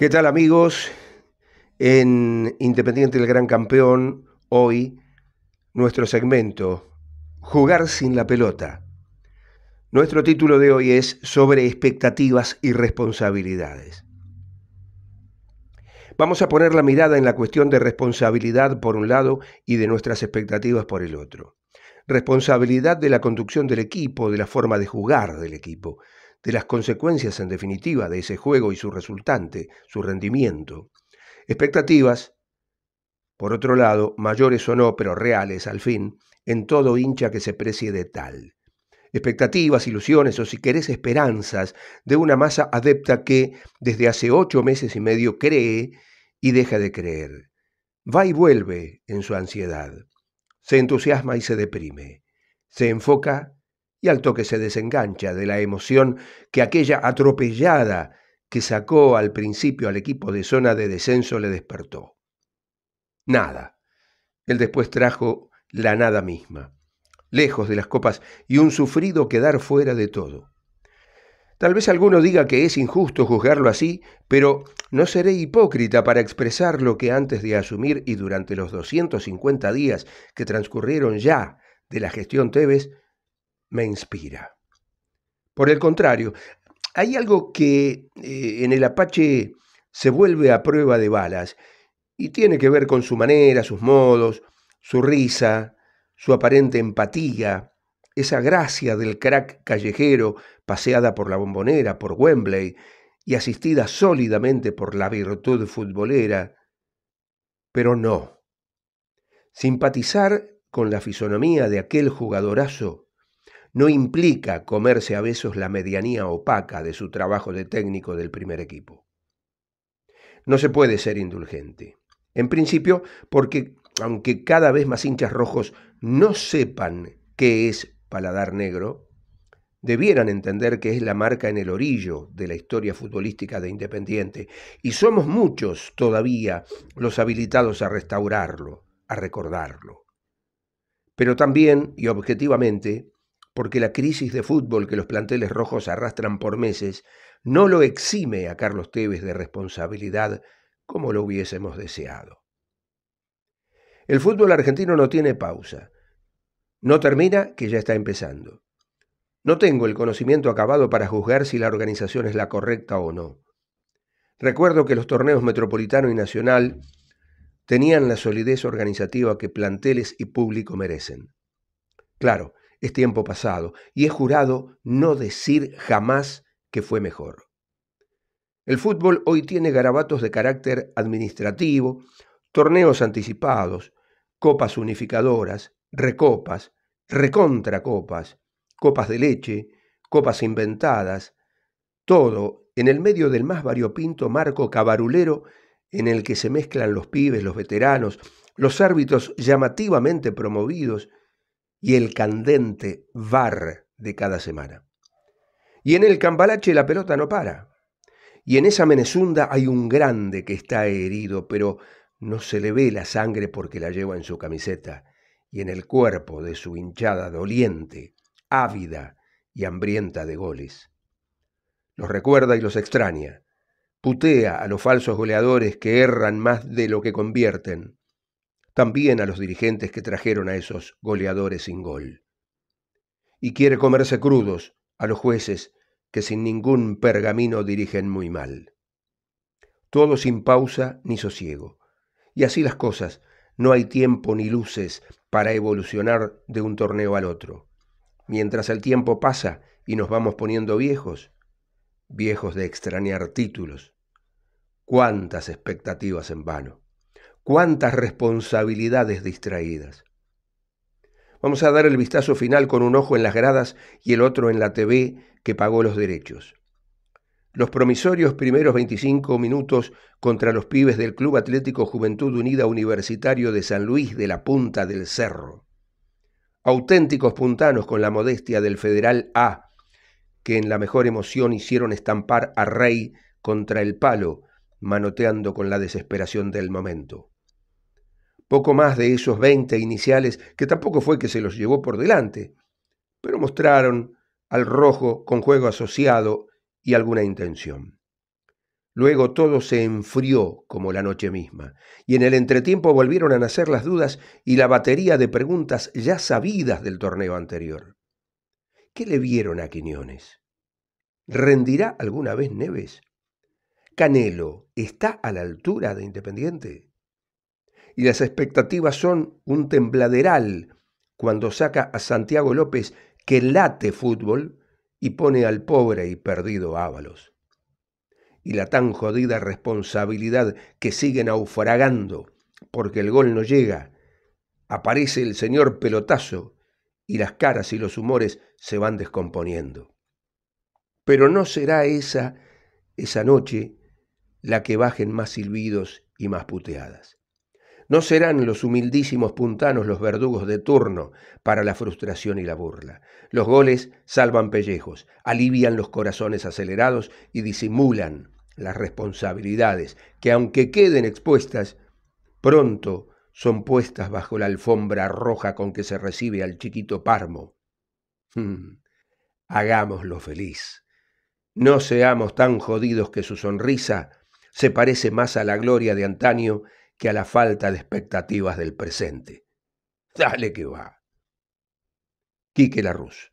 ¿Qué tal amigos? En Independiente del Gran Campeón, hoy nuestro segmento, Jugar sin la pelota. Nuestro título de hoy es Sobre expectativas y responsabilidades. Vamos a poner la mirada en la cuestión de responsabilidad por un lado y de nuestras expectativas por el otro. Responsabilidad de la conducción del equipo, de la forma de jugar del equipo, de las consecuencias en definitiva de ese juego y su resultante, su rendimiento. Expectativas, por otro lado, mayores o no, pero reales al fin, en todo hincha que se precie de tal. Expectativas, ilusiones o si querés esperanzas de una masa adepta que desde hace ocho meses y medio cree y deja de creer. Va y vuelve en su ansiedad. Se entusiasma y se deprime. Se enfoca y al toque se desengancha de la emoción que aquella atropellada que sacó al principio al equipo de zona de descenso le despertó. Nada. Él después trajo la nada misma, lejos de las copas y un sufrido quedar fuera de todo. Tal vez alguno diga que es injusto juzgarlo así, pero no seré hipócrita para expresar lo que antes de asumir y durante los 250 días que transcurrieron ya de la gestión Tevez, me inspira. Por el contrario, hay algo que eh, en el Apache se vuelve a prueba de balas y tiene que ver con su manera, sus modos, su risa, su aparente empatía, esa gracia del crack callejero paseada por la bombonera, por Wembley y asistida sólidamente por la virtud futbolera. Pero no. Simpatizar con la fisonomía de aquel jugadorazo no implica comerse a besos la medianía opaca de su trabajo de técnico del primer equipo. No se puede ser indulgente. En principio, porque aunque cada vez más hinchas rojos no sepan qué es paladar negro, debieran entender que es la marca en el orillo de la historia futbolística de Independiente, y somos muchos todavía los habilitados a restaurarlo, a recordarlo. Pero también, y objetivamente, porque la crisis de fútbol que los planteles rojos arrastran por meses no lo exime a Carlos Tevez de responsabilidad como lo hubiésemos deseado. El fútbol argentino no tiene pausa. No termina que ya está empezando. No tengo el conocimiento acabado para juzgar si la organización es la correcta o no. Recuerdo que los torneos metropolitano y nacional tenían la solidez organizativa que planteles y público merecen. Claro, es tiempo pasado, y he jurado no decir jamás que fue mejor. El fútbol hoy tiene garabatos de carácter administrativo, torneos anticipados, copas unificadoras, recopas, recontracopas, copas de leche, copas inventadas, todo en el medio del más variopinto marco cabarulero en el que se mezclan los pibes, los veteranos, los árbitros llamativamente promovidos, y el candente VAR de cada semana. Y en el cambalache la pelota no para. Y en esa menezunda hay un grande que está herido, pero no se le ve la sangre porque la lleva en su camiseta y en el cuerpo de su hinchada doliente, ávida y hambrienta de goles. Los recuerda y los extraña. Putea a los falsos goleadores que erran más de lo que convierten también a los dirigentes que trajeron a esos goleadores sin gol. Y quiere comerse crudos a los jueces que sin ningún pergamino dirigen muy mal. Todo sin pausa ni sosiego. Y así las cosas, no hay tiempo ni luces para evolucionar de un torneo al otro. Mientras el tiempo pasa y nos vamos poniendo viejos, viejos de extrañar títulos, cuántas expectativas en vano cuántas responsabilidades distraídas. Vamos a dar el vistazo final con un ojo en las gradas y el otro en la TV que pagó los derechos. Los promisorios primeros 25 minutos contra los pibes del Club Atlético Juventud Unida Universitario de San Luis de la Punta del Cerro. Auténticos puntanos con la modestia del Federal A, que en la mejor emoción hicieron estampar a Rey contra el palo, manoteando con la desesperación del momento poco más de esos 20 iniciales, que tampoco fue que se los llevó por delante, pero mostraron al rojo con juego asociado y alguna intención. Luego todo se enfrió como la noche misma, y en el entretiempo volvieron a nacer las dudas y la batería de preguntas ya sabidas del torneo anterior. ¿Qué le vieron a Quiñones? ¿Rendirá alguna vez Neves? ¿Canelo está a la altura de Independiente? y las expectativas son un tembladeral cuando saca a Santiago López que late fútbol y pone al pobre y perdido Ábalos. Y la tan jodida responsabilidad que siguen naufragando porque el gol no llega. Aparece el señor pelotazo y las caras y los humores se van descomponiendo. Pero no será esa esa noche la que bajen más silbidos y más puteadas. No serán los humildísimos puntanos los verdugos de turno para la frustración y la burla. Los goles salvan pellejos, alivian los corazones acelerados y disimulan las responsabilidades que, aunque queden expuestas, pronto son puestas bajo la alfombra roja con que se recibe al chiquito Parmo. Hmm, hagámoslo feliz. No seamos tan jodidos que su sonrisa se parece más a la gloria de antaño que a la falta de expectativas del presente. Dale que va. Quique Larruz.